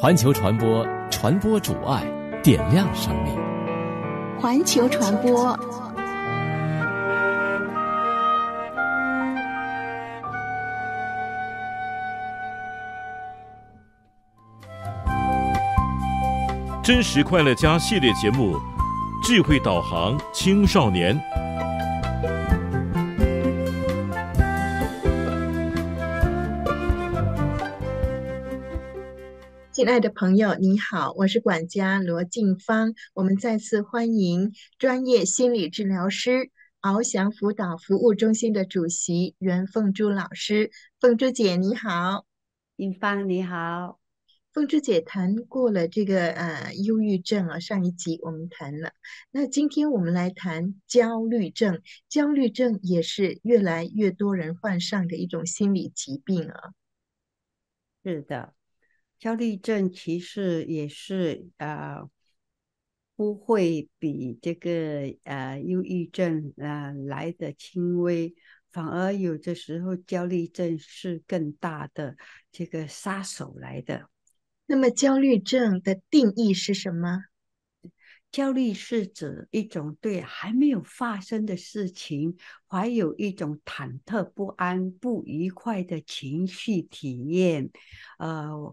环球传播，传播主爱，点亮生命。环球传播，真实快乐家系列节目，智慧导航青少年。亲爱的朋友，你好，我是管家罗静芳。我们再次欢迎专业心理治疗师翱翔辅导服务中心的主席袁凤珠老师。凤珠姐你好，静芳你好。凤珠姐谈过了这个呃，忧郁症啊，上一集我们谈了。那今天我们来谈焦虑症，焦虑症也是越来越多人患上的一种心理疾病啊。是的。焦虑症其实也是呃不会比这个呃忧郁症呃来的轻微，反而有的时候焦虑症是更大的这个杀手来的。那么焦虑症的定义是什么？焦虑是指一种对还没有发生的事情怀有一种忐忑不安、不愉快的情绪体验，呃。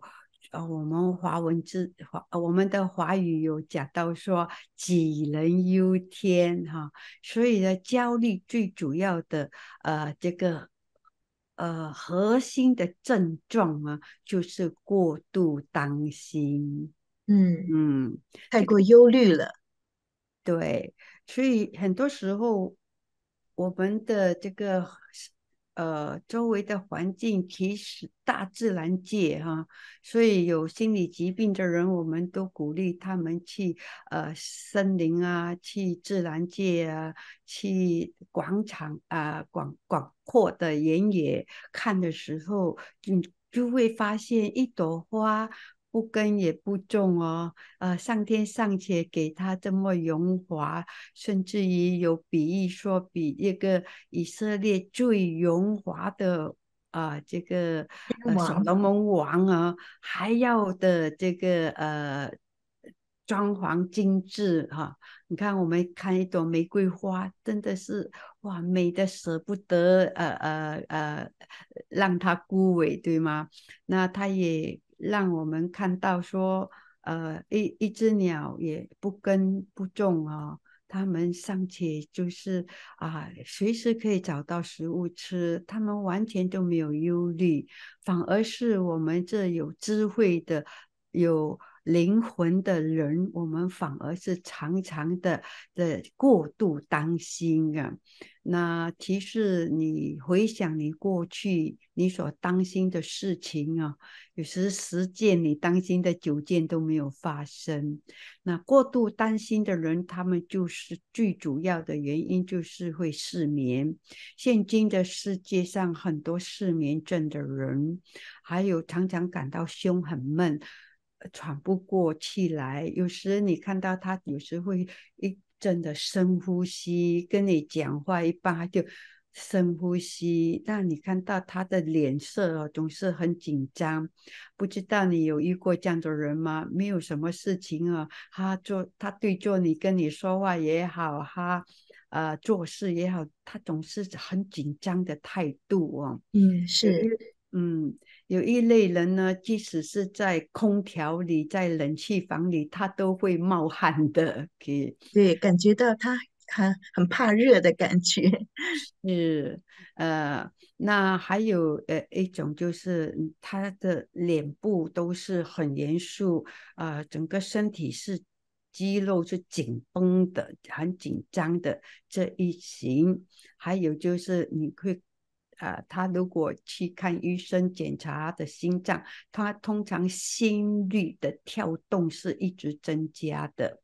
啊，我们华文字华，我们的华语有讲到说“杞人忧天”哈，所以呢，焦虑最主要的呃这个呃核心的症状啊，就是过度担心，嗯嗯，太过忧虑了，对，所以很多时候我们的这个。呃，周围的环境其实大自然界哈，所以有心理疾病的人，我们都鼓励他们去呃森林啊，去自然界啊，去广场啊，广广阔的原野，看的时候，你就会发现一朵花。不耕也不种哦，呃，上天尚且给他这么荣华，甚至于有比喻说比一个以色列最荣华的啊，这个小东王啊还要的这个呃装潢精致哈。你看，我们看一朵玫瑰花，真的是哇，美的舍不得，呃呃呃，让它枯萎，对吗？那它也。让我们看到说，呃，一一只鸟也不耕不种啊，它们尚且就是啊，随时可以找到食物吃，它们完全都没有忧虑，反而是我们这有智慧的、有灵魂的人，我们反而是常常的的过度担心啊。那提示你回想你过去你所担心的事情啊，有时十件你担心的九件都没有发生。那过度担心的人，他们就是最主要的原因就是会失眠。现今的世界上，很多失眠症的人，还有常常感到胸很闷，喘不过气来。有时你看到他，有时会一。真的深呼吸，跟你讲话一般他就深呼吸。那你看到他的脸色哦，总是很紧张。不知道你有遇过这样的人吗？没有什么事情啊，他做，他对着你跟你说话也好，他呃做事也好，他总是很紧张的态度哦。嗯，是，嗯。有一类人呢，即使是在空调里、在冷气房里，他都会冒汗的。给，对，感觉到他很很怕热的感觉。是，呃，那还有呃一种就是他的脸部都是很严肃，啊，整个身体是肌肉是紧绷的，很紧张的这一型。还有就是你会。呃，他如果去看医生检查他的心脏，他通常心率的跳动是一直增加的。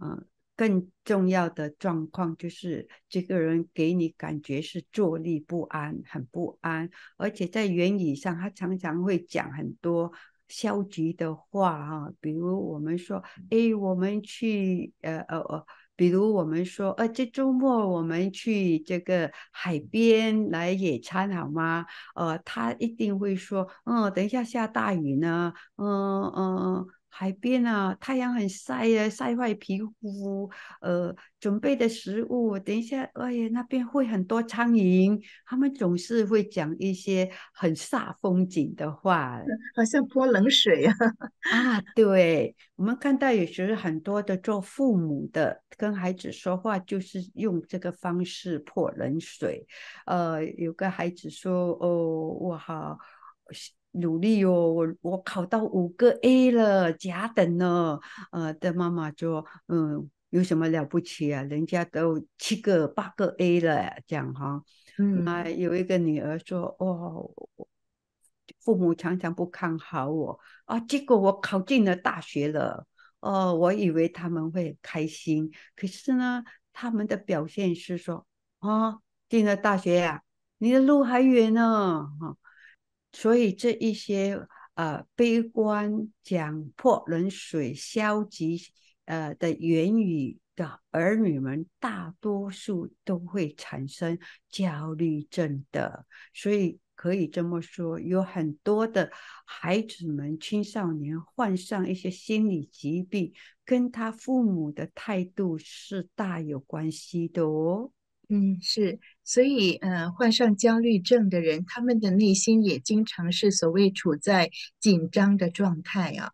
嗯，更重要的状况就是这个人给你感觉是坐立不安，很不安，而且在言语上他常常会讲很多消极的话啊，比如我们说，哎，我们去呃呃。比如我们说，呃，这周末我们去这个海边来野餐好吗？呃，他一定会说，嗯，等一下下大雨呢，嗯嗯。海边啊，太阳很晒呀，晒坏皮肤。呃，准备的食物，等一下，哎呀，那边会很多苍蝇，他们总是会讲一些很煞风景的话，好像泼冷水啊。啊，对，我们看到有时候很多的做父母的跟孩子说话，就是用这个方式泼冷水。呃，有个孩子说：“哦，我好。”努力哟，我我考到五个 A 了，甲等呢。呃，的妈妈说，嗯，有什么了不起啊？人家都七个八个 A 了，这样哈。嗯，有一个女儿说，哦，父母常常不看好我啊，结果我考进了大学了。哦，我以为他们会开心，可是呢，他们的表现是说，啊，进了大学呀，你的路还远呢，哈。所以这一些呃悲观、讲破冷水、消极呃的言语的儿女们，大多数都会产生焦虑症的。所以可以这么说，有很多的孩子们、青少年患上一些心理疾病，跟他父母的态度是大有关系的哦。嗯，是，所以，嗯，患上焦虑症的人，他们的内心也经常是所谓处在紧张的状态啊，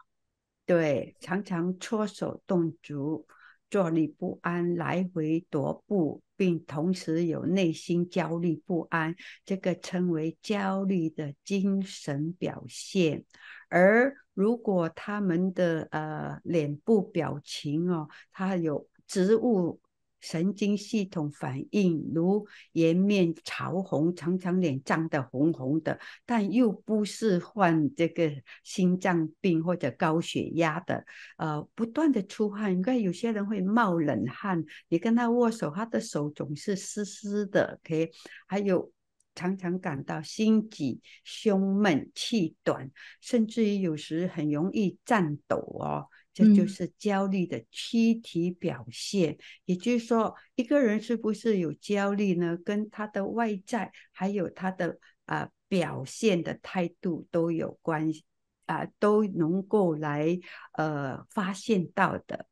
对，常常搓手动足，坐立不安，来回踱步，并同时有内心焦虑不安，这个称为焦虑的精神表现。而如果他们的呃脸部表情哦，他有植物。神经系统反应如颜面潮红，常常脸涨得红红的，但又不是患这个心脏病或者高血压的，呃，不断的出汗。应该有些人会冒冷汗，你跟他握手，他的手总是湿湿的。OK，还有常常感到心悸、胸闷、气短，甚至于有时很容易颤抖哦。这就是焦虑的躯体表现，也就是说，一个人是不是有焦虑呢？跟他的外在还有他的啊表现的态度都有关，系啊都能够来呃发现到的。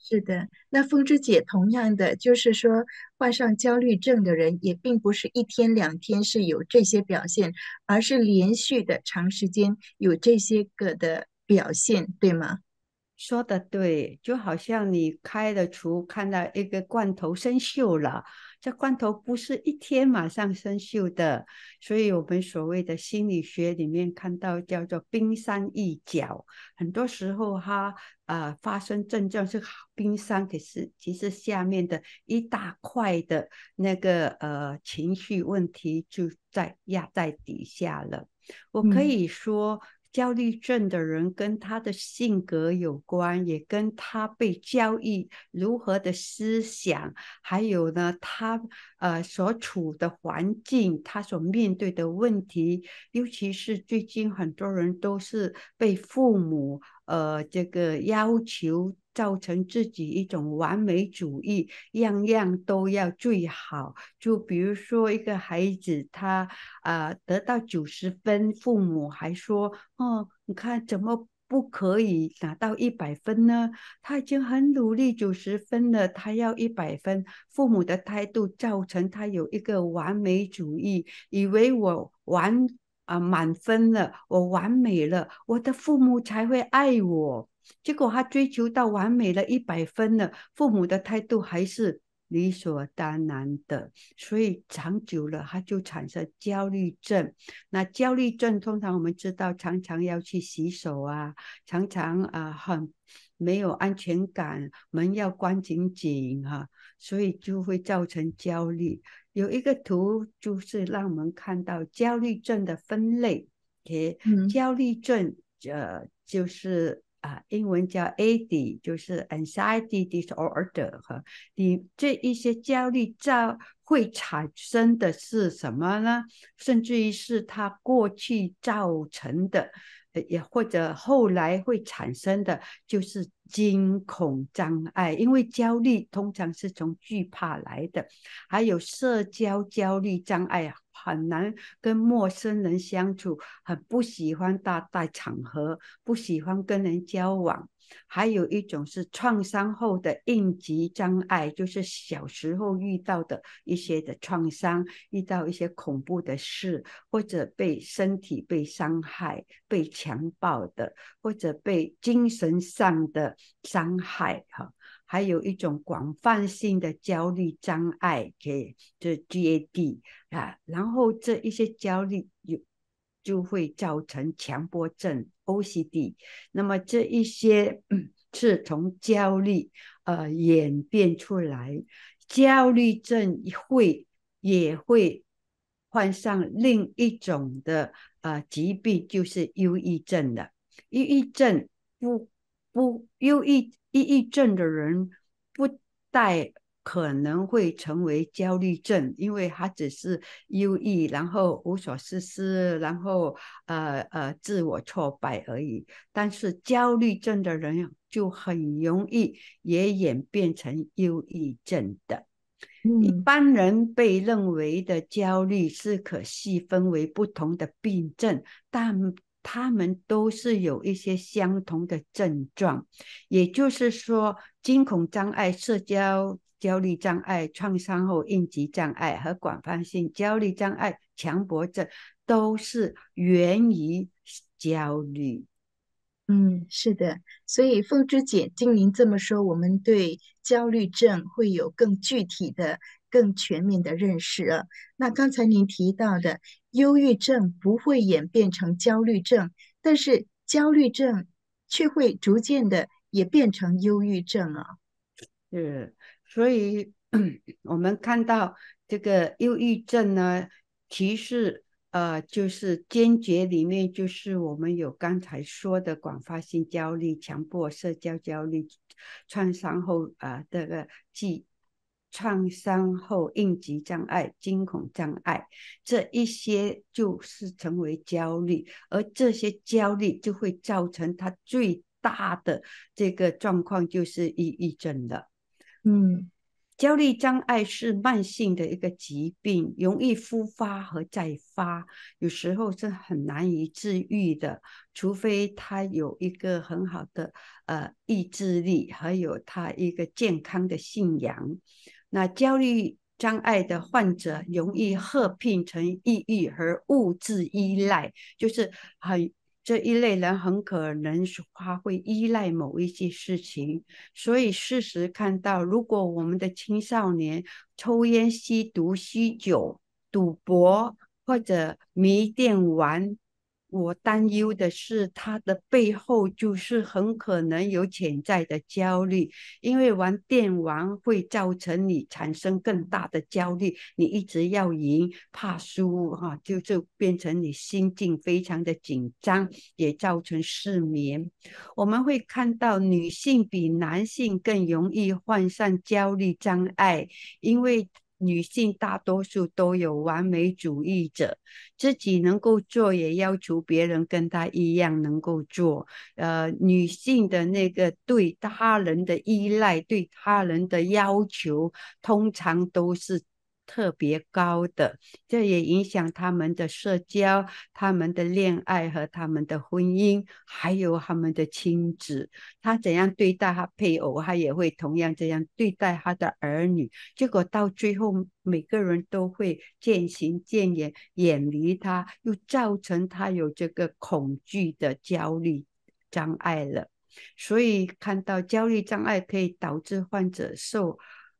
是的，那风之姐，同样的，就是说，患上焦虑症的人也并不是一天两天是有这些表现，而是连续的长时间有这些个的表现，对吗？说的对，就好像你开了橱，看到一个罐头生锈了，这罐头不是一天马上生锈的，所以我们所谓的心理学里面看到叫做冰山一角，很多时候它呃，发生症状是冰山，可是其实下面的一大块的那个呃情绪问题就在压在底下了，我可以说。焦虑症的人跟他的性格有关，也跟他被教育如何的思想，还有呢，他呃所处的环境，他所面对的问题，尤其是最近很多人都是被父母呃这个要求。造成自己一种完美主义，样样都要最好。就比如说一个孩子，他啊得到九十分，父母还说：“哦，你看怎么不可以拿到一百分呢？”他已经很努力，九十分了，他要一百分。父母的态度造成他有一个完美主义，以为我完啊满分了，我完美了，我的父母才会爱我。结果他追求到完美了，一百分了，父母的态度还是理所当然的，所以长久了他就产生焦虑症。那焦虑症通常我们知道，常常要去洗手啊，常常啊很没有安全感，门要关紧紧哈，所以就会造成焦虑。有一个图就是让我们看到焦虑症的分类，给焦虑症呃就是。啊，英文叫 AD，就是 Anxiety Disorder 哈。你这一些焦虑造会产生的是什么呢？甚至于是他过去造成的，也或者后来会产生的就是。惊恐障碍，因为焦虑通常是从惧怕来的，还有社交焦虑障碍，很难跟陌生人相处，很不喜欢大带场合，不喜欢跟人交往。还有一种是创伤后的应急障碍，就是小时候遇到的一些的创伤，遇到一些恐怖的事，或者被身体被伤害、被强暴的，或者被精神上的伤害，哈。还有一种广泛性的焦虑障碍，给这 GAD 啊，然后这一些焦虑有就会造成强迫症。OCD，那么这一些是从焦虑呃演变出来，焦虑症会也会患上另一种的呃疾病，就是忧郁症的。忧郁症不不忧郁，忧郁症的人不带。可能会成为焦虑症，因为他只是忧郁，然后无所事事，然后呃呃自我挫败而已。但是焦虑症的人就很容易也演变成忧郁症的。一般人被认为的焦虑是可细分为不同的病症，但他们都是有一些相同的症状。也就是说，惊恐障碍、社交焦虑障碍、创伤后应急障碍和广泛性焦虑障碍、强迫症都是源于焦虑。嗯，是的。所以凤芝姐，听您这么说，我们对焦虑症会有更具体的、更全面的认识了。那刚才您提到的，忧郁症不会演变成焦虑症，但是焦虑症却会逐渐的也变成忧郁症啊。是。所以，我们看到这个忧郁症呢，其实呃，就是坚决里面，就是我们有刚才说的广发性焦虑、强迫、社交焦虑、创伤后啊，这个继创伤后应激障碍、惊恐障碍，这一些就是成为焦虑，而这些焦虑就会造成他最大的这个状况就是抑郁症了。嗯，焦虑障碍是慢性的一个疾病，容易复发和再发，有时候是很难以治愈的，除非他有一个很好的呃意志力，还有他一个健康的信仰。那焦虑障碍的患者容易合并成抑郁和物质依赖，就是很。这一类人很可能是他会依赖某一些事情，所以事实看到，如果我们的青少年抽烟、吸毒、酗酒、赌博或者迷电玩。我担忧的是，他的背后就是很可能有潜在的焦虑，因为玩电玩会造成你产生更大的焦虑，你一直要赢，怕输，哈，就就变成你心境非常的紧张，也造成失眠。我们会看到女性比男性更容易患上焦虑障碍，因为。女性大多数都有完美主义者，自己能够做，也要求别人跟她一样能够做。呃，女性的那个对他人的依赖、对他人的要求，通常都是。特别高的，这也影响他们的社交、他们的恋爱和他们的婚姻，还有他们的亲子。他怎样对待他配偶，他也会同样这样对待他的儿女。结果到最后，每个人都会渐行渐远，远离他，又造成他有这个恐惧的焦虑障碍了。所以看到焦虑障碍可以导致患者受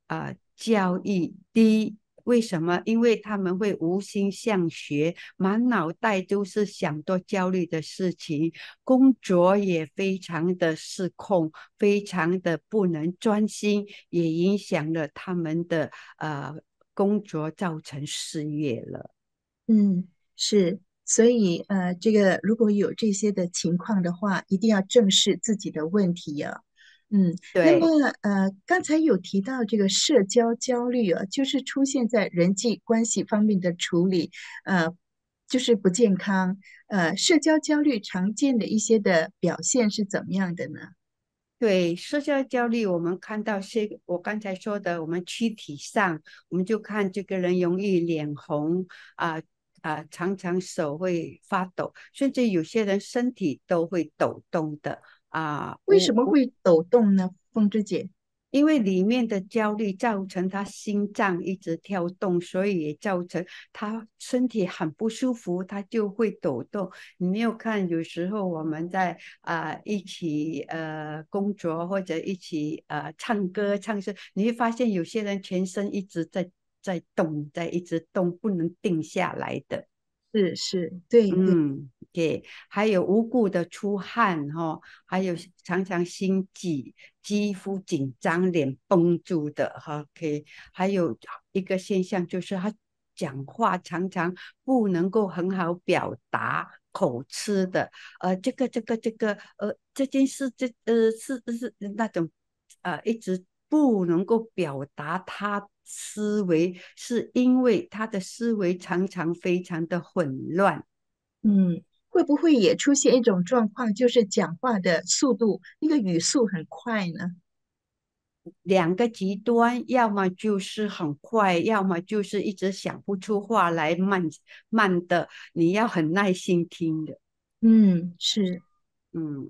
啊教育低。为什么？因为他们会无心向学，满脑袋都是想多焦虑的事情，工作也非常的失控，非常的不能专心，也影响了他们的呃工作，造成失业了。嗯，是，所以呃，这个如果有这些的情况的话，一定要正视自己的问题啊。嗯，对。那么，呃，刚才有提到这个社交焦虑啊，就是出现在人际关系方面的处理，呃，就是不健康。呃，社交焦虑常见的一些的表现是怎么样的呢？对，社交焦虑，我们看到是，我刚才说的，我们躯体上，我们就看这个人容易脸红啊啊，常常手会发抖，甚至有些人身体都会抖动的。啊，为什么会抖动呢，凤芝姐？因为里面的焦虑造成他心脏一直跳动，所以也造成他身体很不舒服，他就会抖动。你没有看，有时候我们在啊一起呃工作或者一起呃唱歌唱时，你会发现有些人全身一直在在动，在一直动，不能定下来的是，是对，嗯。给，还有无故的出汗哈，还有常常心悸、肌肤紧张、脸绷住的哈，给，还有一个现象就是他讲话常常不能够很好表达，口吃的，呃，这个这个这个，呃，这件事这呃是是那种，呃，一直不能够表达他思维，是因为他的思维常常非常的混乱，嗯。会不会也出现一种状况，就是讲话的速度那个语速很快呢？两个极端，要么就是很快，要么就是一直想不出话来，慢慢的，你要很耐心听的。嗯，是，嗯，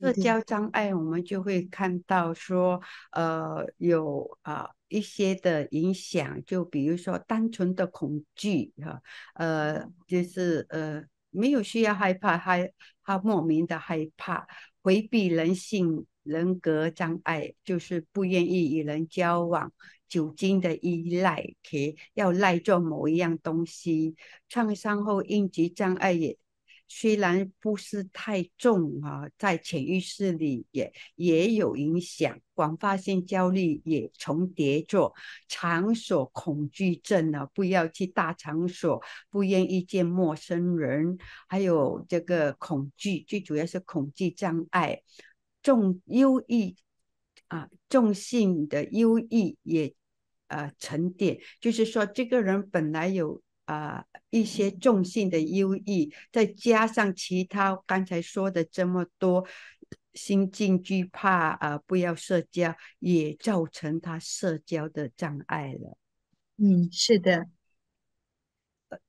社交障碍，我们就会看到说，呃，有啊一些的影响，就比如说单纯的恐惧，哈，呃，就是呃。没有需要害怕，害他莫名的害怕，回避人性人格障碍，就是不愿意与人交往，酒精的依赖，要赖做某一样东西，创伤后应激障碍也。虽然不是太重啊，在潜意识里也也有影响，广发性焦虑也重叠着，场所恐惧症啊，不要去大场所，不愿意见陌生人，还有这个恐惧，最主要是恐惧障碍，重忧郁啊，重性的忧郁也呃沉淀，就是说这个人本来有。啊，一些重性的忧郁，再加上其他刚才说的这么多，心境惧怕啊，不要社交，也造成他社交的障碍了。嗯，是的。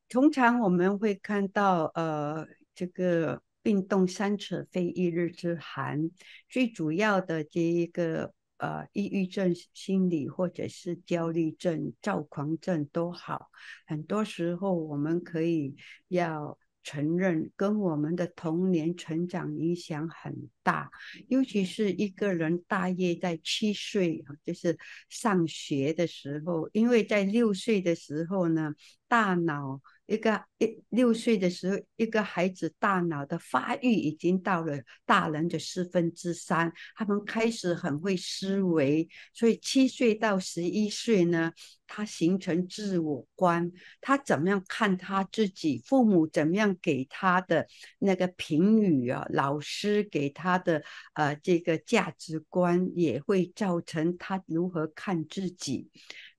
通常我们会看到，呃，这个病冻三尺非一日之寒，最主要的这一个。呃抑郁症、心理或者是焦虑症、躁狂症都好，很多时候我们可以要承认，跟我们的童年成长影响很大，尤其是一个人大约在七岁，就是上学的时候，因为在六岁的时候呢，大脑。一个一六岁的时候，一个孩子大脑的发育已经到了大人的四分之三，他们开始很会思维。所以七岁到十一岁呢，他形成自我观，他怎么样看他自己，父母怎么样给他的那个评语啊，老师给他的呃这个价值观，也会造成他如何看自己。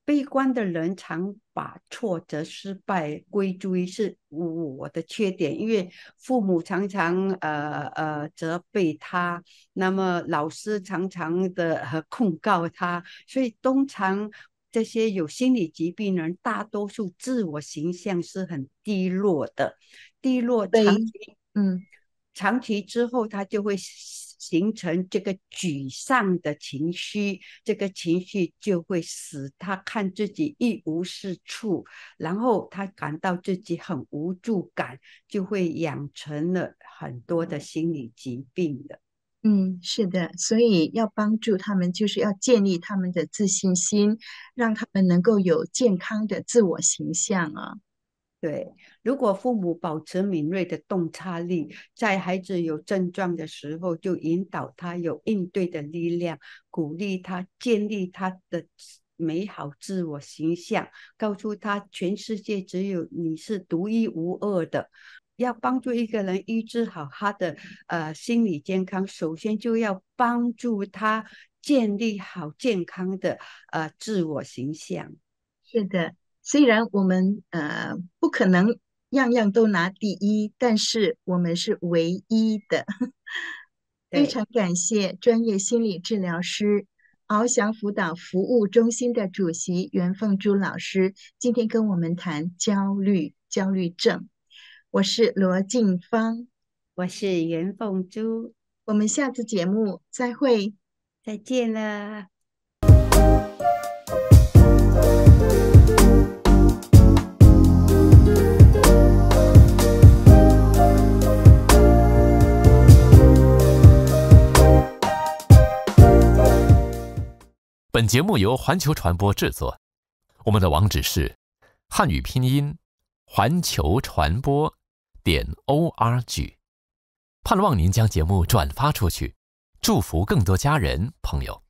悲观的人常把挫折、失败归咎于是我的缺点，因为父母常常呃呃责备他，那么老师常常的和控告他，所以通常这些有心理疾病人，大多数自我形象是很低落的，低落长嗯，长期之后他就会。形成这个沮丧的情绪，这个情绪就会使他看自己一无是处，然后他感到自己很无助感，就会养成了很多的心理疾病的。嗯，是的，所以要帮助他们，就是要建立他们的自信心，让他们能够有健康的自我形象啊。对，如果父母保持敏锐的洞察力，在孩子有症状的时候，就引导他有应对的力量，鼓励他建立他的美好自我形象，告诉他全世界只有你是独一无二的。要帮助一个人医治好他的呃心理健康，首先就要帮助他建立好健康的呃自我形象。是的。虽然我们呃不可能样样都拿第一，但是我们是唯一的。非常感谢专业心理治疗师翱翔辅导服务中心的主席袁凤珠老师，今天跟我们谈焦虑焦虑症。我是罗静芳，我是袁凤珠，我们下次节目再会，再见了。本节目由环球传播制作，我们的网址是汉语拼音环球传播点 org，盼望您将节目转发出去，祝福更多家人朋友。